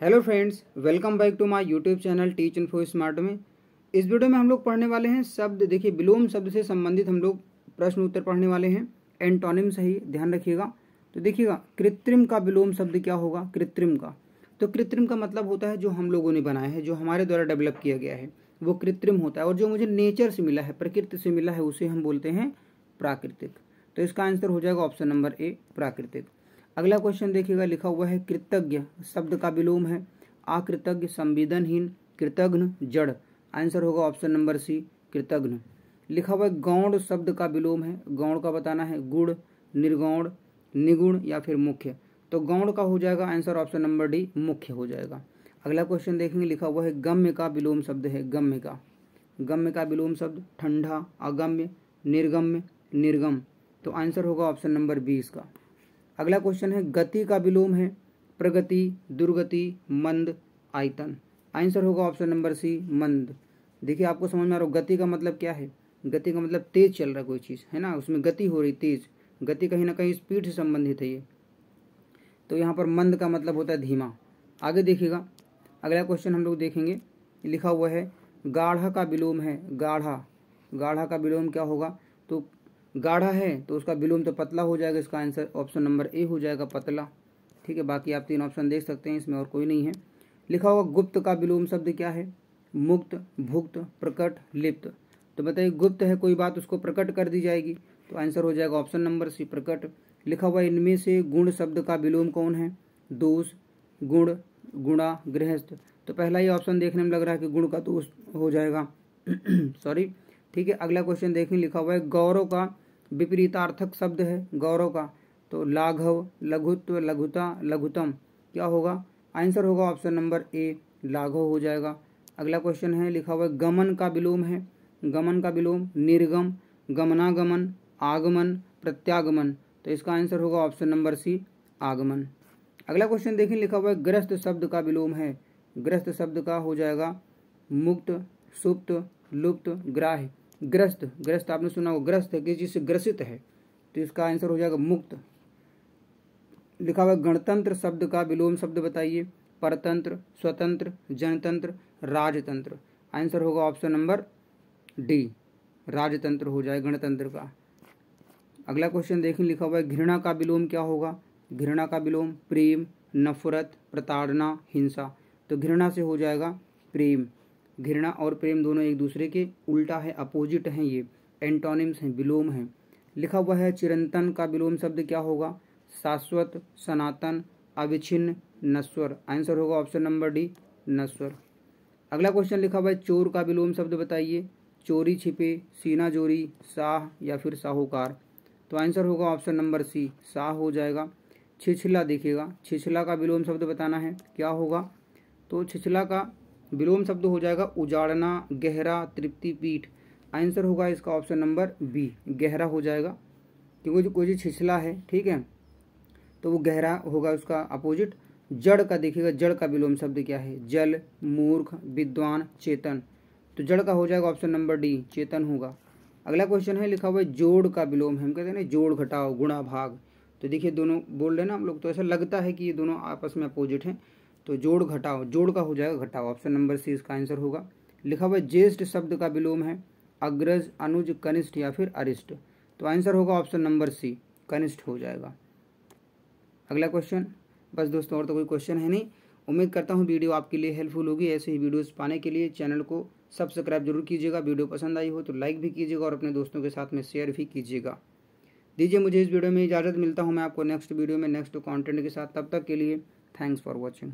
hello friends welcome back to my YouTube channel teach info smart में इस video में हम लोग पढ़ने वाले हैं शब्द देखिए विलोम शब्द से संबंधित हम लोग प्रश्न उत्तर पढ़ने वाले हैं एंटोनिम सही ध्यान रखिएगा तो देखिएगा कृत्रिम का विलोम शब्द क्या होगा कृत्रिम का तो कृत्रिम का मतलब होता है जो हम लोगों ने बनाया है जो हमारे द्वारा डेवलप किया गया है वो कृत्रिम होता है और जो मुझे नेचर से मिला है प्रकृति से मिला है उसे हम बोलते हैं प्राकृतिक तो इसका आंसर हो जाएगा ऑप्शन नंबर ए प्राकृतिक अगला क्वेश्चन देखिएगा लिखा हुआ है कृतज्ञ शब्द का विलोम है आकृतज्ञ संवेदनहीन कृतघ्न जड़ आंसर होगा ऑप्शन नंबर सी कृतघ्न लिखा हुआ है गौण शब्द का विलोम है गौण का बताना है गुण निर्गौण निगुण या फिर मुख्य तो गौण का हो जाएगा आंसर ऑप्शन नंबर डी मुख्य हो जाएगा अगला क्वेश्चन देखेंगे लिखा हुआ है गम्य का विलोम शब्द है गम्य का गम्य का विलोम शब्द ठंडा अगम्य निर्गम्य निर्गम तो आंसर होगा ऑप्शन नंबर बी इसका अगला क्वेश्चन है गति का विलोम है प्रगति दुर्गति मंद आयतन आंसर होगा ऑप्शन नंबर सी मंद देखिए आपको समझ में आ रहा हो गति का मतलब क्या है गति का मतलब तेज चल रहा कोई चीज़ है ना उसमें गति हो रही तेज गति कहीं ना कहीं स्पीड से संबंधित है ये तो यहाँ पर मंद का मतलब होता है धीमा आगे देखिएगा अगला क्वेश्चन हम लोग देखेंगे लिखा हुआ है गाढ़ा का विलोम है गाढ़ा गाढ़ा का विलोम क्या होगा तो गाढ़ा है तो उसका विलोम तो पतला हो जाएगा इसका आंसर ऑप्शन नंबर ए हो जाएगा पतला ठीक है बाकी आप तीन ऑप्शन देख सकते हैं इसमें और कोई नहीं है लिखा होगा गुप्त का विलोम शब्द क्या है मुक्त भुक्त प्रकट लिप्त तो बताइए गुप्त है कोई बात उसको प्रकट कर दी जाएगी तो आंसर हो जाएगा ऑप्शन नंबर सी प्रकट लिखा हुआ इनमें से गुण शब्द का विलोम कौन है दोष गुण गुणा गृहस्थ तो पहला ही ऑप्शन देखने में लग रहा है कि गुण का दोष हो जाएगा सॉरी ठीक है अगला क्वेश्चन देखने लिखा हुआ है गौरव का विपरीतार्थक शब्द है गौरव का तो लाघव लघुत्व लघुता लघुतम क्या होगा आंसर होगा ऑप्शन नंबर ए लाघव हो जाएगा अगला क्वेश्चन है लिखा हुआ गमन का विलोम है गमन का विलोम निर्गम गमनागमन आगमन प्रत्यागमन तो इसका आंसर होगा ऑप्शन नंबर सी आगमन अगला क्वेश्चन देखें लिखा हुआ है ग्रस्त शब्द का विलोम है ग्रस्त शब्द का हो जाएगा मुक्त सुप्त लुप्त ग्राह्य ग्रस्त ग्रस्त आपने सुना होगा ग्रस्त कि किस ग्रसित है तो इसका आंसर हो जाएगा मुक्त लिखा हुआ गणतंत्र शब्द का विलोम शब्द बताइए परतंत्र स्वतंत्र जनतंत्र राजतंत्र आंसर होगा ऑप्शन नंबर डी राजतंत्र हो जाए गणतंत्र का अगला क्वेश्चन देखें लिखा हुआ है घृणा का विलोम क्या होगा घृणा का विलोम प्रेम नफरत प्रताड़ना हिंसा तो घृणा से हो जाएगा प्रेम घृणा और प्रेम दोनों एक दूसरे के उल्टा है अपोजिट हैं ये एंटोनिम्स हैं विलोम हैं लिखा हुआ है चिरंतन का विलोम शब्द क्या होगा शाश्वत सनातन अविच्छिन्न नश्वर आंसर होगा ऑप्शन नंबर डी नस्वर अगला क्वेश्चन लिखा हुआ है चोर का विलोम शब्द बताइए चोरी छिपे सीना जोरी शाह या फिर साहूकार तो आंसर होगा ऑप्शन नंबर सी शाह हो जाएगा छिछला देखिएगा छिछला का विलोम शब्द बताना है क्या होगा तो छिछला का विलोम शब्द हो जाएगा उजाड़ना गहरा तृप्ति पीठ आंसर होगा इसका ऑप्शन नंबर बी गहरा हो जाएगा क्योंकि जो कोई छिछला है ठीक है तो वो गहरा होगा उसका अपोजिट जड़ का देखिएगा जड़ का विलोम शब्द क्या है जल मूर्ख विद्वान चेतन तो जड़ का हो जाएगा ऑप्शन नंबर डी चेतन होगा अगला क्वेश्चन है लिखा हुआ है जोड़ का विलोम हम कहते हैं ना जोड़ घटाओ गुणा भाग तो देखिए दोनों बोल रहे ना हम लोग तो ऐसा लगता है कि ये दोनों आपस में अपोजिट हैं तो जोड़ घटाओ जोड़ का हो जाएगा घटाओ ऑप्शन नंबर सी इसका आंसर होगा लिखा हुआ ज्येष्ठ शब्द का विलोम है अग्रज अनुज कनिष्ठ या फिर अरिष्ट तो आंसर होगा ऑप्शन नंबर सी कनिष्ठ हो जाएगा अगला क्वेश्चन बस दोस्तों और तो कोई क्वेश्चन है नहीं उम्मीद करता हूँ वीडियो आपके लिए हेल्पफुल होगी ऐसे ही वीडियोस पाने के लिए चैनल को सब्सक्राइब जरूर कीजिएगा वीडियो पसंद आई हो तो लाइक भी कीजिएगा और अपने दोस्तों के साथ में शेयर भी कीजिएगा दीजिए मुझे इस वीडियो में इजाज़त मिलता हूँ मैं आपको नेक्स्ट वीडियो में नेक्स्ट कॉन्टेंट के साथ तब तक के लिए थैंक्स फॉर वॉचिंग